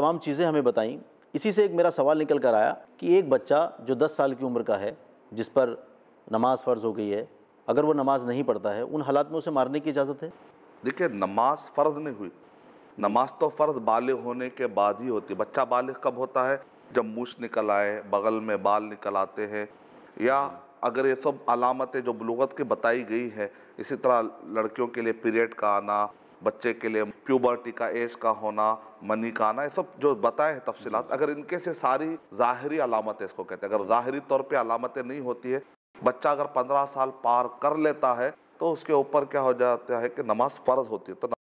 तमाम चीज़ें हमें बताई इसी से एक मेरा सवाल निकल कर आया कि एक बच्चा जो 10 साल की उम्र का है जिस पर नमाज़ फ़र्ज़ हो गई है अगर वो नमाज़ नहीं पढ़ता है उन हालात में उसे मारने की इजाज़त है देखिए नमाज फ़र्ज नहीं हुई नमाज तो फ़र्ज बालिग होने के बाद ही होती है बच्चा बालिग कब होता है जब मूछ निकल आए बगल में बाल निकल आते हैं या अगर ये सब अलामतें जो बलुगत की बताई गई है इसी तरह लड़कियों के लिए पीरियड का आना बच्चे के लिए प्यूबर्टी का एज का होना मनी का आना ये सब जो बताए हैं तफसीत अगर इनके से सारी ज़ाहरी अलामतें इसको कहते हैं अगर ज़ाहरी तौर पर अलामतें नहीं होती है बच्चा अगर पंद्रह साल पार कर लेता है तो उसके ऊपर क्या हो जाता है कि नमाज फ़र्ज होती है तो